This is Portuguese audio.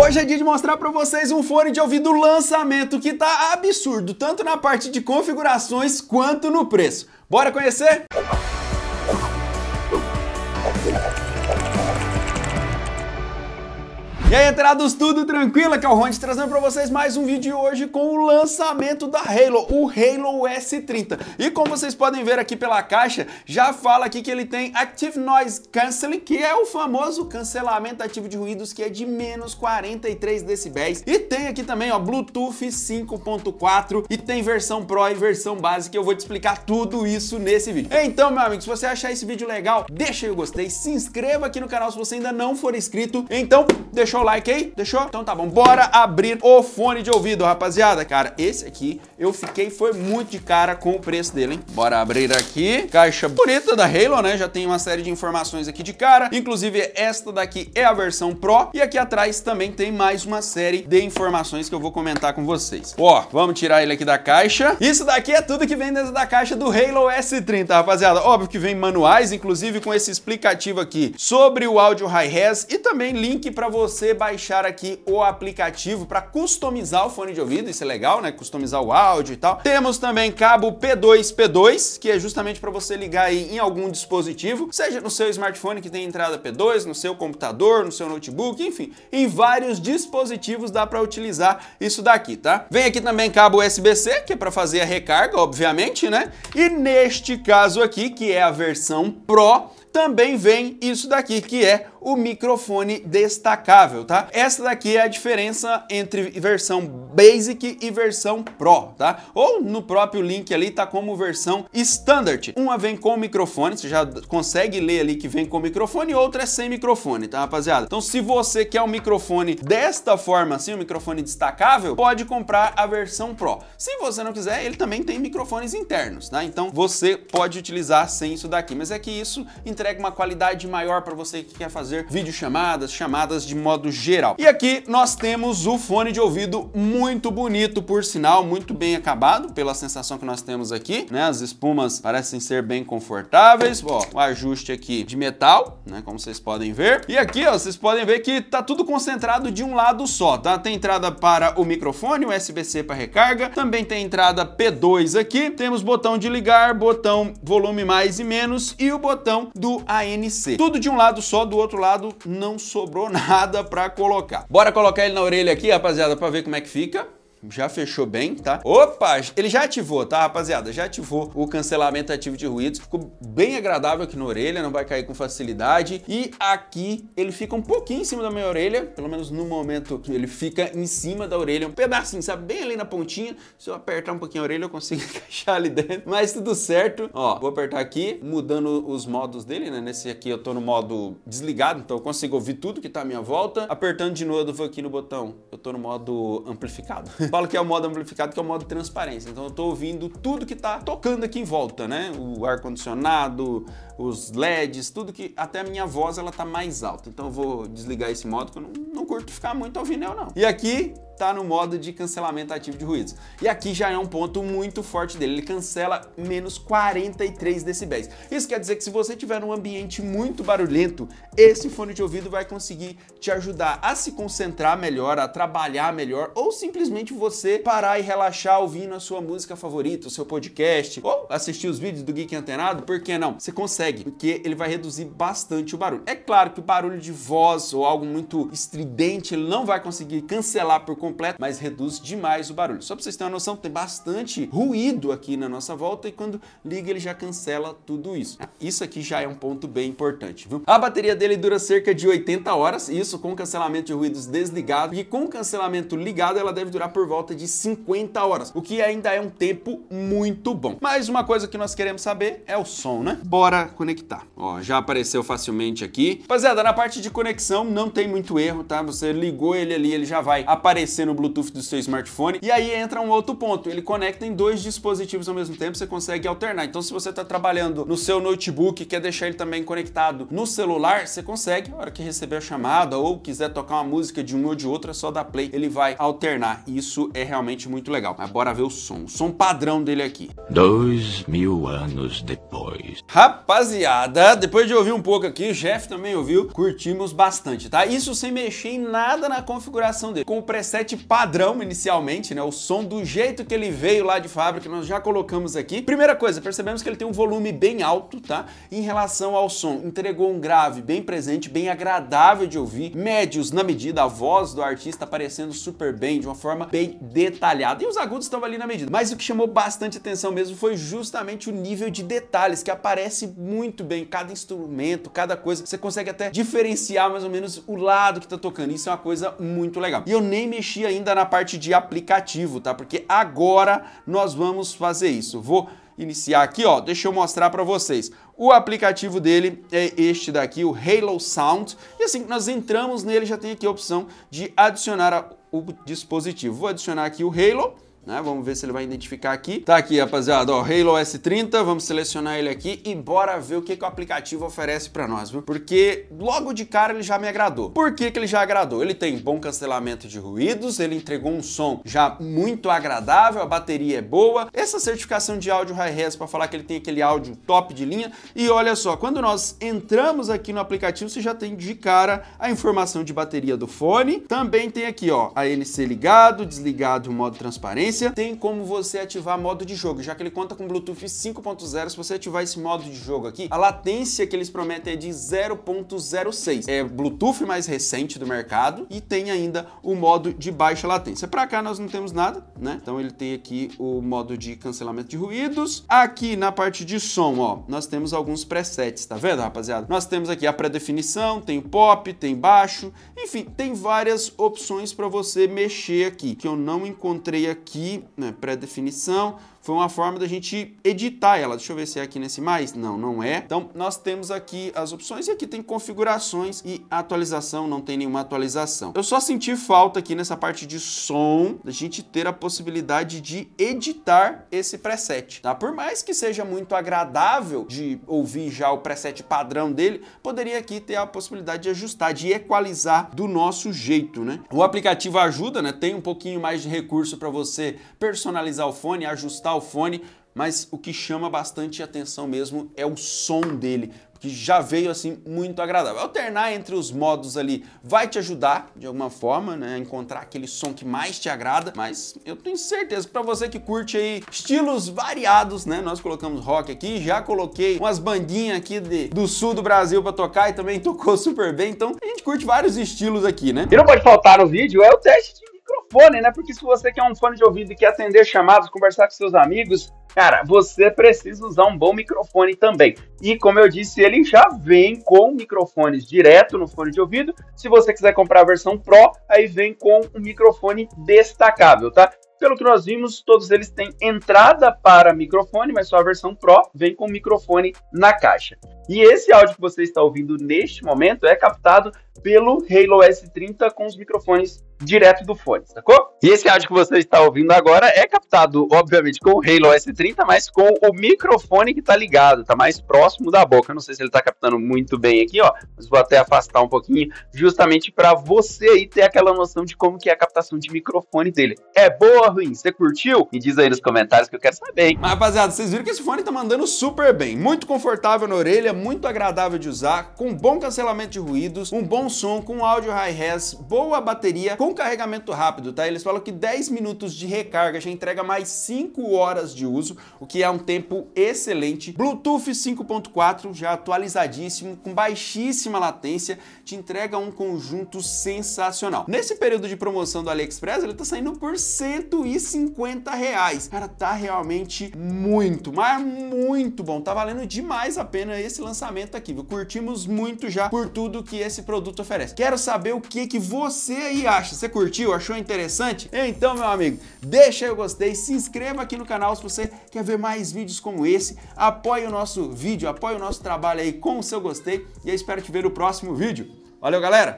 Hoje é dia de mostrar para vocês um fone de ouvido lançamento que tá absurdo, tanto na parte de configurações quanto no preço. Bora conhecer? Música E aí, entrados, tudo tranquilo? Aqui é o Ronde trazendo para vocês mais um vídeo hoje com o lançamento da Halo, o Halo S30. E como vocês podem ver aqui pela caixa, já fala aqui que ele tem Active Noise Cancelling, que é o famoso cancelamento ativo de ruídos, que é de menos 43 decibéis. E tem aqui também, ó, Bluetooth 5.4 e tem versão Pro e versão básica, eu vou te explicar tudo isso nesse vídeo. Então, meu amigo, se você achar esse vídeo legal, deixa aí o gostei, se inscreva aqui no canal se você ainda não for inscrito. Então, deixa Deixou o like aí? Deixou? Então tá bom. Bora abrir o fone de ouvido, rapaziada. Cara, esse aqui eu fiquei, foi muito de cara com o preço dele, hein? Bora abrir aqui. Caixa bonita da Halo, né? Já tem uma série de informações aqui de cara. Inclusive, esta daqui é a versão Pro. E aqui atrás também tem mais uma série de informações que eu vou comentar com vocês. Ó, vamos tirar ele aqui da caixa. Isso daqui é tudo que vem dentro da caixa do Halo S30, rapaziada. Óbvio que vem manuais, inclusive com esse explicativo aqui sobre o áudio Hi-Res e também link para você você baixar aqui o aplicativo para customizar o fone de ouvido, isso é legal, né? Customizar o áudio e tal. Temos também cabo P2, P2, que é justamente para você ligar aí em algum dispositivo, seja no seu smartphone que tem entrada P2, no seu computador, no seu notebook, enfim, em vários dispositivos dá para utilizar isso daqui, tá? Vem aqui também cabo USB-C, que é para fazer a recarga, obviamente, né? E neste caso aqui, que é a versão Pro, também vem isso daqui, que é o microfone destacável, tá? Essa daqui é a diferença entre versão Basic e versão Pro, tá? Ou no próprio link ali tá como versão Standard. Uma vem com microfone, você já consegue ler ali que vem com microfone, outra é sem microfone, tá, rapaziada? Então se você quer um microfone desta forma assim, um microfone destacável, pode comprar a versão Pro. Se você não quiser, ele também tem microfones internos, tá? Então você pode utilizar sem isso daqui, mas é que isso entrega uma qualidade maior para você que quer fazer fazer videochamadas, chamadas de modo geral. E aqui nós temos o fone de ouvido muito bonito, por sinal, muito bem acabado, pela sensação que nós temos aqui, né? As espumas parecem ser bem confortáveis, ó, o ajuste aqui de metal, né? Como vocês podem ver. E aqui, ó, vocês podem ver que tá tudo concentrado de um lado só, tá? Tem entrada para o microfone, USB-C para recarga, também tem entrada P2 aqui, temos botão de ligar, botão volume mais e menos e o botão do ANC. Tudo de um lado só, do outro outro lado, não sobrou nada para colocar. Bora colocar ele na orelha aqui, rapaziada, para ver como é que fica já fechou bem, tá? Opa, ele já ativou, tá, rapaziada? Já ativou o cancelamento ativo de ruídos. Ficou bem agradável aqui na orelha, não vai cair com facilidade. E aqui ele fica um pouquinho em cima da minha orelha, pelo menos no momento ele fica em cima da orelha, um pedacinho, sabe? Bem ali na pontinha. Se eu apertar um pouquinho a orelha, eu consigo encaixar ali dentro. Mas tudo certo. Ó, vou apertar aqui, mudando os modos dele, né? Nesse aqui eu tô no modo desligado, então eu consigo ouvir tudo que tá à minha volta. Apertando de novo aqui no botão, eu tô no modo amplificado. Falo que é o modo amplificado, que é o modo transparência. Então eu estou ouvindo tudo que está tocando aqui em volta, né? O ar-condicionado, os LEDs, tudo que... Até a minha voz, ela tá mais alta. Então eu vou desligar esse modo, que eu não, não curto ficar muito ouvindo eu, não. E aqui tá no modo de cancelamento ativo de ruídos. E aqui já é um ponto muito forte dele, ele cancela menos 43 decibéis. Isso quer dizer que se você tiver um ambiente muito barulhento, esse fone de ouvido vai conseguir te ajudar a se concentrar melhor, a trabalhar melhor ou simplesmente você parar e relaxar ouvindo a sua música favorita, o seu podcast, ou assistir os vídeos do Geek Antenado, por que não? Você consegue, porque ele vai reduzir bastante o barulho. É claro que o barulho de voz ou algo muito estridente ele não vai conseguir cancelar por completo, mas reduz demais o barulho. Só para vocês terem uma noção, tem bastante ruído aqui na nossa volta e quando liga ele já cancela tudo isso. Isso aqui já é um ponto bem importante, viu? A bateria dele dura cerca de 80 horas, isso com cancelamento de ruídos desligado, e com cancelamento ligado ela deve durar por volta de 50 horas, o que ainda é um tempo muito bom. Mas uma coisa que nós queremos saber é o som, né? Bora conectar. Ó, já apareceu facilmente aqui. Rapaziada, é, na parte de conexão não tem muito erro, tá? Você ligou ele ali, ele já vai aparecer no Bluetooth do seu smartphone. E aí entra um outro ponto, ele conecta em dois dispositivos ao mesmo tempo, você consegue alternar. Então se você está trabalhando no seu notebook, quer deixar ele também conectado no celular, você consegue, na hora que receber a chamada ou quiser tocar uma música de um ou de outro, é só dar play, ele vai alternar. Isso isso é realmente muito legal. Mas bora ver o som. O som padrão dele aqui. Dois mil anos depois. Rapaziada, depois de ouvir um pouco aqui, o Jeff também ouviu, curtimos bastante, tá? Isso sem mexer em nada na configuração dele. Com o preset padrão inicialmente, né? O som do jeito que ele veio lá de fábrica, nós já colocamos aqui. Primeira coisa, percebemos que ele tem um volume bem alto, tá? Em relação ao som, entregou um grave bem presente, bem agradável de ouvir, médios na medida, a voz do artista aparecendo super bem, de uma forma bem bem detalhado. E os agudos estavam ali na medida. Mas o que chamou bastante atenção mesmo foi justamente o nível de detalhes que aparece muito bem. Cada instrumento, cada coisa. Você consegue até diferenciar mais ou menos o lado que tá tocando. Isso é uma coisa muito legal. E eu nem mexi ainda na parte de aplicativo, tá? Porque agora nós vamos fazer isso. Vou iniciar aqui, ó. Deixa eu mostrar para vocês. O aplicativo dele é este daqui, o Halo Sound. E assim, que nós entramos nele, já tem aqui a opção de adicionar o dispositivo. Vou adicionar aqui o Halo né? Vamos ver se ele vai identificar aqui. Tá aqui, rapaziada, ó, Halo S30, vamos selecionar ele aqui e bora ver o que, que o aplicativo oferece para nós, viu? Porque logo de cara ele já me agradou. Por que, que ele já agradou? Ele tem bom cancelamento de ruídos, ele entregou um som já muito agradável, a bateria é boa, essa certificação de áudio high-res para falar que ele tem aquele áudio top de linha. E olha só, quando nós entramos aqui no aplicativo, você já tem de cara a informação de bateria do fone. Também tem aqui, ó, ANC ligado, desligado, modo transparente, tem como você ativar modo de jogo, já que ele conta com Bluetooth 5.0. Se você ativar esse modo de jogo aqui, a latência que eles prometem é de 0.06. É Bluetooth mais recente do mercado e tem ainda o modo de baixa latência. Para cá nós não temos nada, né? Então ele tem aqui o modo de cancelamento de ruídos. Aqui na parte de som, ó, nós temos alguns presets, tá vendo, rapaziada? Nós temos aqui a pré-definição, tem pop, tem baixo, enfim, tem várias opções para você mexer aqui, que eu não encontrei aqui aqui, né, pré-definição, foi uma forma da gente editar ela. Deixa eu ver se é aqui nesse mais. Não, não é. Então, nós temos aqui as opções e aqui tem configurações e atualização, não tem nenhuma atualização. Eu só senti falta aqui nessa parte de som, da gente ter a possibilidade de editar esse preset, tá? Por mais que seja muito agradável de ouvir já o preset padrão dele, poderia aqui ter a possibilidade de ajustar, de equalizar do nosso jeito, né? O aplicativo ajuda, né? Tem um pouquinho mais de recurso para você personalizar o fone, ajustar o fone, mas o que chama bastante atenção mesmo é o som dele, que já veio assim muito agradável. Alternar entre os modos ali vai te ajudar de alguma forma, né, a encontrar aquele som que mais te agrada, mas eu tenho certeza para você que curte aí estilos variados, né? Nós colocamos rock aqui, já coloquei umas bandinhas aqui de, do sul do Brasil para tocar e também tocou super bem, então a gente curte vários estilos aqui, né? E não pode faltar no vídeo é o teste de fone, né? Porque se você quer um fone de ouvido e quer atender chamados, conversar com seus amigos, cara, você precisa usar um bom microfone também. E como eu disse, ele já vem com microfones direto no fone de ouvido. Se você quiser comprar a versão Pro, aí vem com um microfone destacável, tá? Pelo que nós vimos, todos eles têm entrada para microfone, mas só a versão Pro vem com microfone na caixa. E esse áudio que você está ouvindo neste momento é captado pelo Halo S30 com os microfones direto do fone, sacou? E esse áudio que você está ouvindo agora é captado, obviamente, com o Halo S30, mas com o microfone que está ligado, está mais próximo da boca. Eu não sei se ele está captando muito bem aqui, ó, mas vou até afastar um pouquinho, justamente para você aí ter aquela noção de como que é a captação de microfone dele. É boa ou ruim? Você curtiu? Me diz aí nos comentários que eu quero saber, hein? Mas, rapaziada, vocês viram que esse fone está mandando super bem, muito confortável na orelha, muito agradável de usar, com bom cancelamento de ruídos, um bom bom som, com áudio high-res, boa bateria, com carregamento rápido, tá? Eles falam que 10 minutos de recarga já entrega mais 5 horas de uso, o que é um tempo excelente. Bluetooth 5.4 já atualizadíssimo, com baixíssima latência, te entrega um conjunto sensacional. Nesse período de promoção do AliExpress, ele tá saindo por 150 reais. Cara, tá realmente muito, mas muito bom. Tá valendo demais a pena esse lançamento aqui, viu? Curtimos muito já por tudo que esse produto oferece. Quero saber o que, que você aí acha. Você curtiu? Achou interessante? Então, meu amigo, deixa eu gostei, se inscreva aqui no canal se você quer ver mais vídeos como esse. Apoie o nosso vídeo, apoie o nosso trabalho aí com o seu gostei e eu espero te ver no próximo vídeo. Valeu, galera!